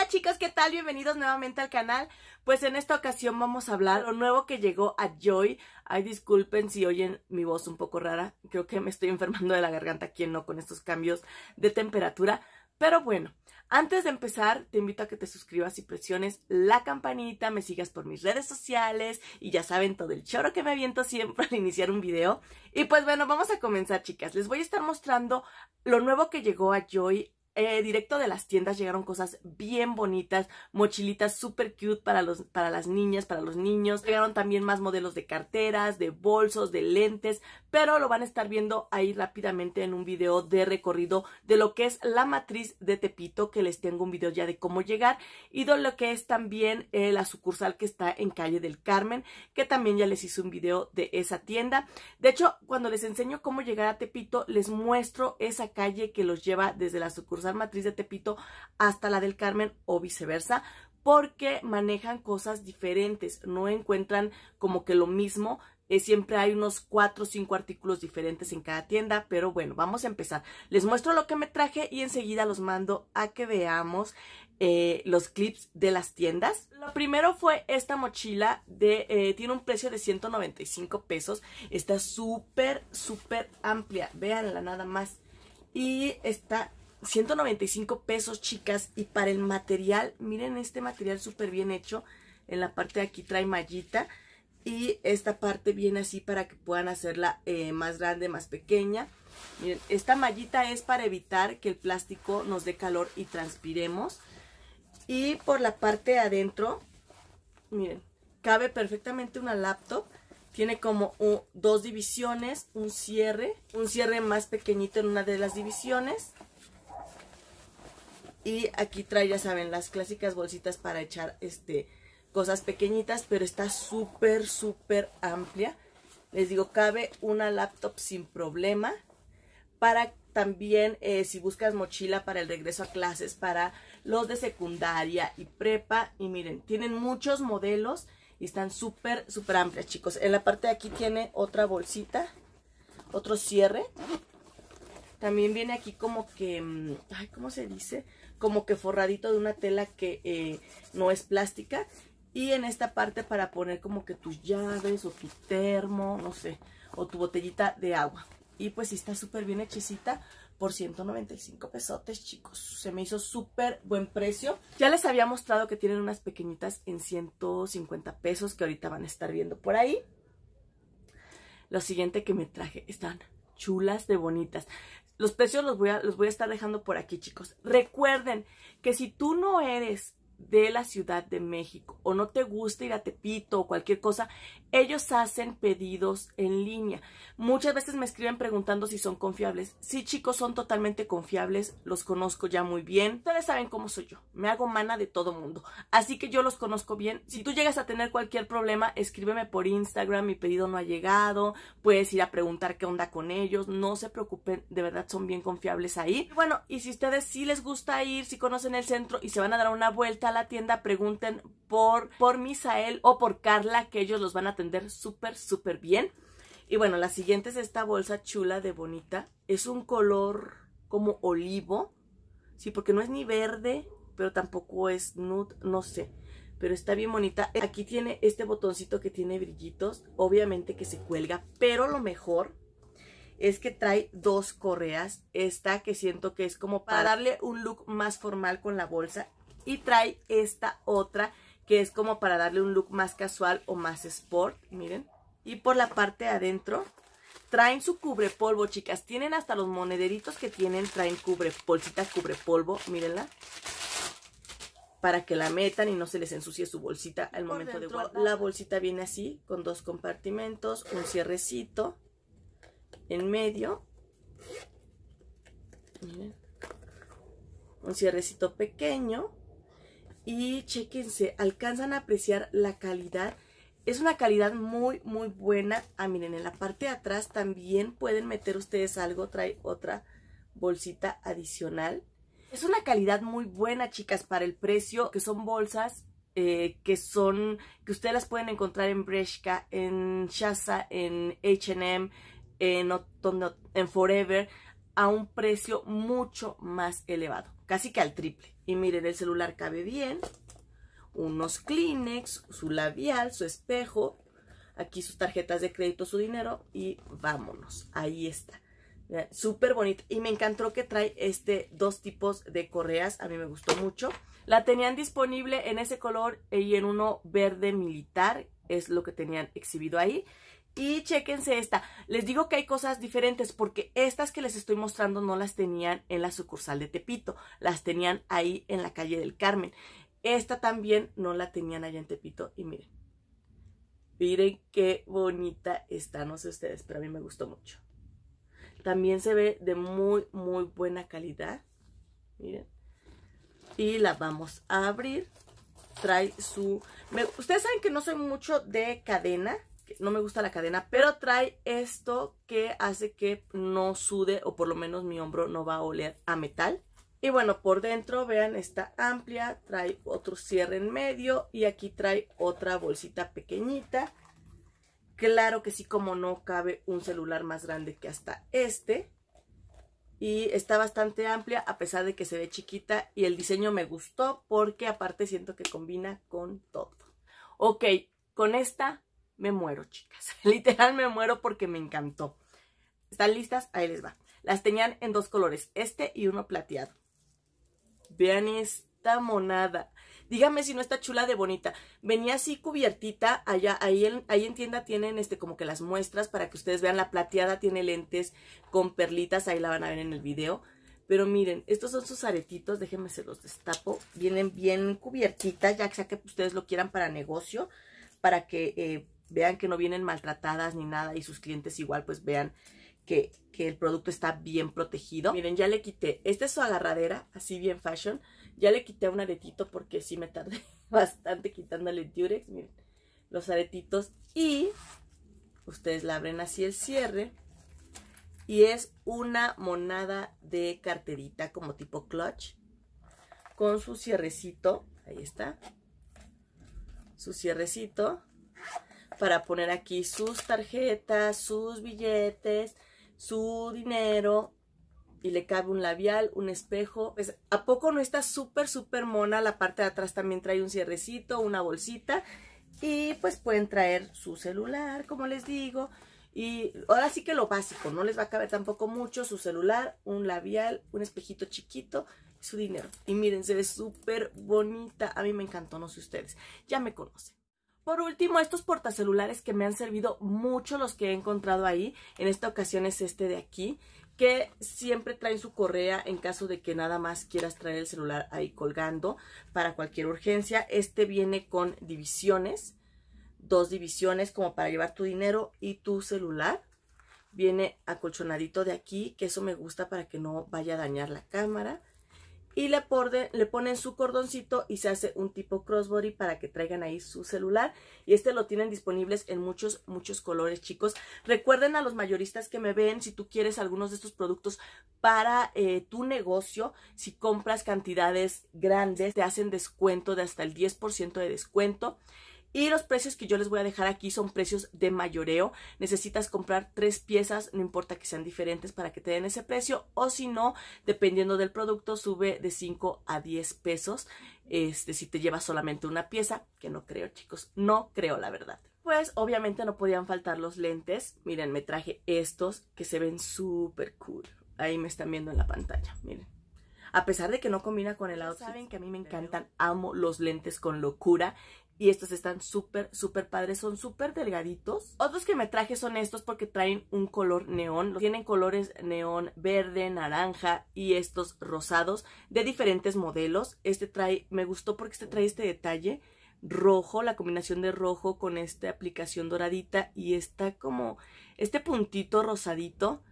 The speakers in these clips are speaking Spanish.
Hola chicos, ¿qué tal? Bienvenidos nuevamente al canal. Pues en esta ocasión vamos a hablar lo nuevo que llegó a Joy. Ay, disculpen si oyen mi voz un poco rara. Creo que me estoy enfermando de la garganta, ¿quién no? Con estos cambios de temperatura. Pero bueno, antes de empezar, te invito a que te suscribas y presiones la campanita, me sigas por mis redes sociales y ya saben todo el choro que me aviento siempre al iniciar un video. Y pues bueno, vamos a comenzar chicas. Les voy a estar mostrando lo nuevo que llegó a Joy eh, directo de las tiendas llegaron cosas bien bonitas, mochilitas super cute para, los, para las niñas, para los niños. Llegaron también más modelos de carteras, de bolsos, de lentes, pero lo van a estar viendo ahí rápidamente en un video de recorrido de lo que es la matriz de Tepito, que les tengo un video ya de cómo llegar, y de lo que es también eh, la sucursal que está en calle del Carmen, que también ya les hice un video de esa tienda. De hecho, cuando les enseño cómo llegar a Tepito, les muestro esa calle que los lleva desde la sucursal matriz de Tepito hasta la del Carmen o viceversa, porque manejan cosas diferentes, no encuentran como que lo mismo. Eh, siempre hay unos cuatro o cinco artículos diferentes en cada tienda, pero bueno, vamos a empezar. Les muestro lo que me traje y enseguida los mando a que veamos eh, los clips de las tiendas. Lo primero fue esta mochila, de, eh, tiene un precio de 195 pesos, está súper, súper amplia, véanla nada más. Y está 195 pesos, chicas. Y para el material, miren este material súper bien hecho. En la parte de aquí trae mallita. Y esta parte viene así para que puedan hacerla eh, más grande, más pequeña. Miren, esta mallita es para evitar que el plástico nos dé calor y transpiremos. Y por la parte de adentro, miren, cabe perfectamente una laptop. Tiene como dos divisiones, un cierre, un cierre más pequeñito en una de las divisiones y aquí trae, ya saben, las clásicas bolsitas para echar este, cosas pequeñitas, pero está súper, súper amplia. Les digo, cabe una laptop sin problema. Para también, eh, si buscas mochila para el regreso a clases, para los de secundaria y prepa. Y miren, tienen muchos modelos y están súper, súper amplias, chicos. En la parte de aquí tiene otra bolsita, otro cierre. También viene aquí como que, mm, ay, ¿cómo se dice? como que forradito de una tela que eh, no es plástica. Y en esta parte para poner como que tus llaves o tu termo, no sé, o tu botellita de agua. Y pues sí está súper bien hechicita por 195 pesotes, chicos. Se me hizo súper buen precio. Ya les había mostrado que tienen unas pequeñitas en 150 pesos que ahorita van a estar viendo por ahí. Lo siguiente que me traje están chulas de bonitas. Los precios los voy, a, los voy a estar dejando por aquí, chicos. Recuerden que si tú no eres de la Ciudad de México o no te gusta ir a Tepito o cualquier cosa, ellos hacen pedidos en línea. Muchas veces me escriben preguntando si son confiables. Sí, chicos, son totalmente confiables, los conozco ya muy bien. Ustedes saben cómo soy yo, me hago mana de todo mundo. Así que yo los conozco bien. Si tú llegas a tener cualquier problema, escríbeme por Instagram, mi pedido no ha llegado, puedes ir a preguntar qué onda con ellos, no se preocupen, de verdad son bien confiables ahí. bueno, y si ustedes sí les gusta ir, si conocen el centro y se van a dar una vuelta, la tienda, pregunten por, por Misael o por Carla, que ellos los van a atender súper, súper bien. Y bueno, la siguiente es esta bolsa chula de bonita. Es un color como olivo. Sí, porque no es ni verde, pero tampoco es nude, no sé. Pero está bien bonita. Aquí tiene este botoncito que tiene brillitos. Obviamente que se cuelga, pero lo mejor es que trae dos correas. Esta que siento que es como para darle un look más formal con la bolsa y trae esta otra que es como para darle un look más casual o más sport, miren. Y por la parte de adentro traen su cubre polvo, chicas. Tienen hasta los monederitos que tienen, traen cubre, bolsita polvo, mírenla. Para que la metan y no se les ensucie su bolsita al momento de guardar. La bolsita viene así, con dos compartimentos, un cierrecito en medio. Miren. Un cierrecito pequeño y chequense, alcanzan a apreciar la calidad. Es una calidad muy, muy buena. Ah, miren, en la parte de atrás también pueden meter ustedes algo. Trae otra bolsita adicional. Es una calidad muy buena, chicas, para el precio, que son bolsas eh, que son, que ustedes las pueden encontrar en brescia en chasa en H&M, en, en Forever a un precio mucho más elevado, casi que al triple. Y miren, el celular cabe bien, unos Kleenex, su labial, su espejo, aquí sus tarjetas de crédito, su dinero y vámonos, ahí está. Súper bonito. Y me encantó que trae este dos tipos de correas. A mí me gustó mucho. La tenían disponible en ese color y en uno verde militar. Es lo que tenían exhibido ahí. Y chéquense esta. Les digo que hay cosas diferentes porque estas que les estoy mostrando no las tenían en la sucursal de Tepito, las tenían ahí en la calle del Carmen. Esta también no la tenían allá en Tepito y miren, miren qué bonita está, no sé ustedes, pero a mí me gustó mucho. También se ve de muy, muy buena calidad, miren. Y la vamos a abrir. Trae su... Ustedes saben que no soy mucho de cadena, no me gusta la cadena, pero trae esto que hace que no sude o por lo menos mi hombro no va a oler a metal. Y bueno, por dentro, vean, está amplia, trae otro cierre en medio y aquí trae otra bolsita pequeñita. Claro que sí, como no cabe un celular más grande que hasta este. Y está bastante amplia a pesar de que se ve chiquita y el diseño me gustó porque aparte siento que combina con todo. Ok, con esta me muero, chicas. Literal me muero porque me encantó. ¿Están listas? Ahí les va. Las tenían en dos colores, este y uno plateado. Vean esta monada. Dígame si no está chula de bonita. Venía así cubiertita, allá, ahí en, ahí en tienda tienen este como que las muestras para que ustedes vean. La plateada tiene lentes con perlitas, ahí la van a ver en el video. Pero miren, estos son sus aretitos, déjenme se los destapo. Vienen bien cubiertitas, ya sea que ustedes lo quieran para negocio, para que eh, vean que no vienen maltratadas ni nada y sus clientes igual pues vean que, el producto está bien protegido. Miren, ya le quité, este es su agarradera, así bien fashion, ya le quité un aretito porque sí me tardé bastante quitándole Turex. miren, los aretitos y ustedes la abren así el cierre y es una monada de carterita como tipo clutch con su cierrecito, ahí está, su cierrecito para poner aquí sus tarjetas, sus billetes, su dinero y le cabe un labial, un espejo. ¿A poco no está súper, súper mona? La parte de atrás también trae un cierrecito, una bolsita y pues pueden traer su celular, como les digo. Y ahora sí que lo básico, no les va a caber tampoco mucho su celular, un labial, un espejito chiquito su dinero. Y miren, se ve súper bonita. A mí me encantó, no sé ustedes. Ya me conocen. Por último, estos portacelulares que me han servido mucho los que he encontrado ahí. En esta ocasión es este de aquí, que siempre traen su correa en caso de que nada más quieras traer el celular ahí colgando para cualquier urgencia. Este viene con divisiones, dos divisiones como para llevar tu dinero y tu celular. Viene acolchonadito de aquí, que eso me gusta para que no vaya a dañar la cámara y le, ponen su cordoncito y se hace un tipo crossbody para que traigan ahí su celular y este lo tienen disponibles en muchos, muchos colores chicos. Recuerden a los mayoristas que me ven, si tú quieres algunos de estos productos para eh, tu negocio, si compras cantidades grandes, te hacen descuento de hasta el 10% de descuento. Y los precios que yo les voy a dejar aquí son precios de mayoreo. Necesitas comprar tres piezas, no importa que sean diferentes para que te den ese precio. O si no, dependiendo del producto, sube de 5 a 10 pesos. Este, si te llevas solamente una pieza, que no creo, chicos. No creo, la verdad. Pues obviamente no podían faltar los lentes. Miren, me traje estos que se ven súper cool. Ahí me están viendo en la pantalla, miren a pesar de que no combina con el outfit. Saben que a mí me encantan, amo los lentes con locura y estos están súper, súper padres, son súper delgaditos. Otros que me traje son estos porque traen un color neón, tienen colores neón verde, naranja y estos rosados de diferentes modelos. Este trae, me gustó porque este trae este detalle rojo, la combinación de rojo con esta aplicación doradita y está como este puntito rosadito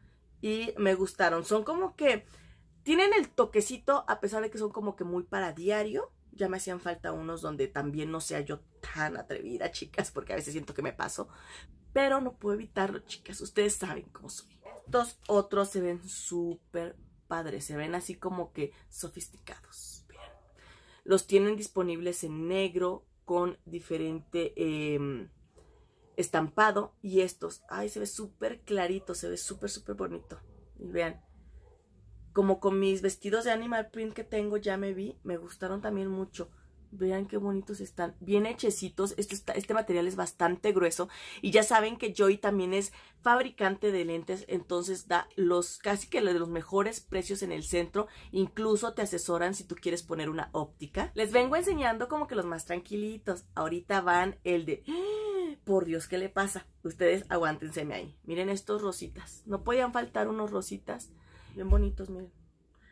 y me gustaron. Son como que tienen el toquecito a pesar de que son como que muy para diario ya me hacían falta unos donde también no sea yo tan atrevida, chicas, porque a veces siento que me paso. Pero no puedo evitarlo, chicas. Ustedes saben cómo soy. Estos otros se ven súper padres. Se ven así como que sofisticados. Los tienen disponibles en negro con diferente em, estampado. Y estos, ay, se ve súper clarito. Se ve súper, súper bonito. Vean, como con mis vestidos de animal print que tengo, ya me vi, me gustaron también mucho. Vean qué bonitos están, bien hechecitos, este, este material es bastante grueso y ya saben que Joy también es fabricante de lentes, entonces da los casi que los mejores precios en el centro, incluso te asesoran si tú quieres poner una óptica. Les vengo enseñando como que los más tranquilitos, ahorita van el de... ¡Ah! Por Dios, ¿qué le pasa? Ustedes aguántenseme ahí. Miren estos rositas. No podían faltar unos rositas bien bonitos, miren.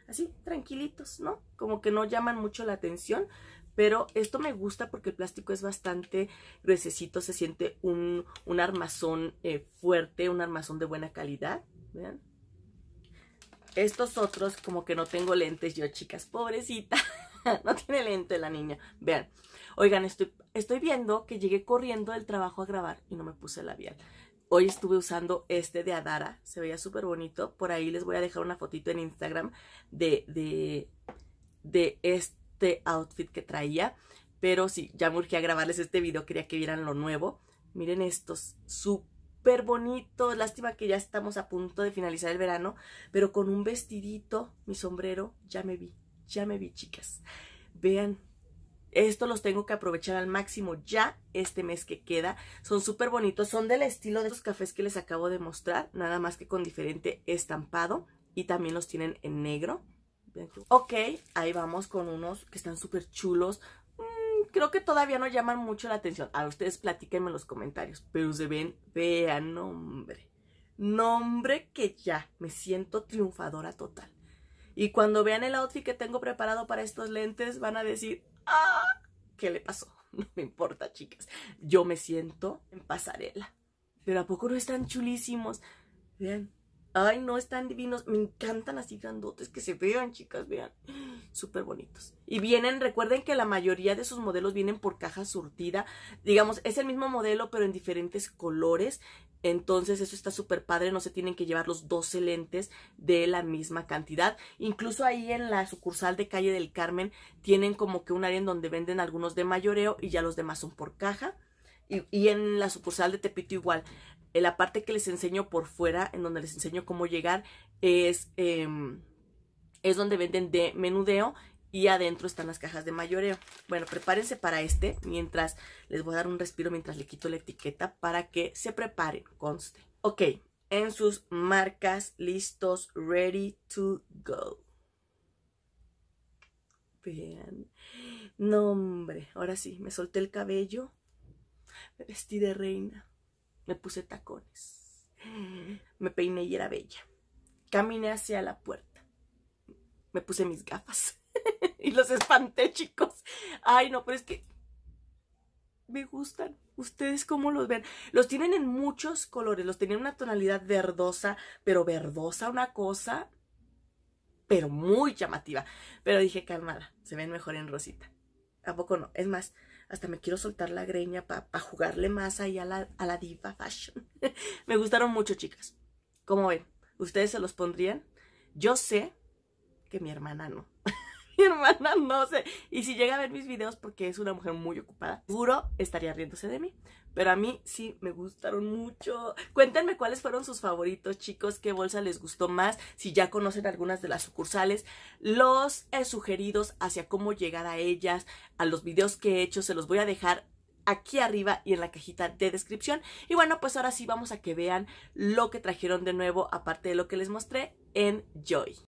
Así, tranquilitos, ¿no? Como que no llaman mucho la atención, pero esto me gusta porque el plástico es bastante gruesecito, se siente un, armazón eh, fuerte, un armazón de buena calidad, ¿vean? Estos otros, como que no tengo lentes, yo chicas, pobrecita, no tiene lente la niña, vean. Oigan, estoy, estoy viendo que llegué corriendo del trabajo a grabar y no me puse el labial. Hoy estuve usando este de Adara, se veía súper bonito. Por ahí les voy a dejar una fotito en Instagram de, de, este outfit que traía. Pero sí, ya me a grabarles este video, quería que vieran lo nuevo. Miren estos, súper bonitos. Lástima que ya estamos a punto de finalizar el verano, pero con un vestidito, mi sombrero, ya me vi, ya me vi, chicas. Vean esto los tengo que aprovechar al máximo ya este mes que queda. Son súper bonitos, son del estilo de estos cafés que les acabo de mostrar, nada más que con diferente estampado y también los tienen en negro. Ok, ahí vamos con unos que están súper chulos. Mm, creo que todavía no llaman mucho la atención. A ustedes platíquenme en los comentarios, pero se ven, vean, nombre. Nombre que ya me siento triunfadora total. Y cuando vean el outfit que tengo preparado para estos lentes, van a decir, ¿Qué le pasó? No me importa, chicas. Yo me siento en pasarela. Pero ¿a poco no están chulísimos? Vean, Ay, no, están divinos. Me encantan así grandotes que se vean, chicas, vean. Súper bonitos. Y vienen, recuerden que la mayoría de sus modelos vienen por caja surtida. Digamos, es el mismo modelo, pero en diferentes colores. Entonces eso está súper padre, no se tienen que llevar los 12 lentes de la misma cantidad. Incluso ahí en la sucursal de Calle del Carmen tienen como que un área en donde venden algunos de mayoreo y ya los demás son por caja. Y, en la sucursal de Tepito igual. en eh, la parte que les enseño por fuera, en donde les enseño cómo llegar, es, em, es donde venden de menudeo y adentro están las cajas de mayoreo. Bueno, prepárense para este, mientras les voy a dar un respiro, mientras le quito la etiqueta para que se preparen, conste. Ok, en sus marcas, listos, ready to go. Vean, no hombre, ahora sí, me solté el cabello. Me vestí de reina. Me puse tacones. Me peiné y era bella. Caminé hacia la puerta. Me puse mis gafas. y los espanté, chicos. Ay, no, pero es que me gustan. ¿Ustedes cómo los ven? Los tienen en muchos colores. Los tenían una tonalidad verdosa, pero verdosa una cosa, pero muy llamativa. Pero dije, calmada, se ven mejor en rosita. ¿A poco no? Es más, hasta me quiero soltar la greña para jugarle más ahí a la, a la diva fashion. me gustaron mucho, chicas. Como ven? ¿Ustedes se los pondrían? Yo sé que mi hermana no. mi hermana no sé. Y si llega a ver mis videos porque es una mujer muy ocupada, seguro estaría riéndose de mí. Pero a mí sí me gustaron mucho. Cuéntenme cuáles fueron sus favoritos, chicos, qué bolsa les gustó más, si ya conocen algunas de las sucursales, los sugeridos hacia cómo llegar a ellas, a los videos que he hecho, se los voy a dejar aquí arriba y en la cajita de descripción. Y bueno, pues ahora sí vamos a que vean lo que trajeron de nuevo, aparte de lo que les mostré en Joy.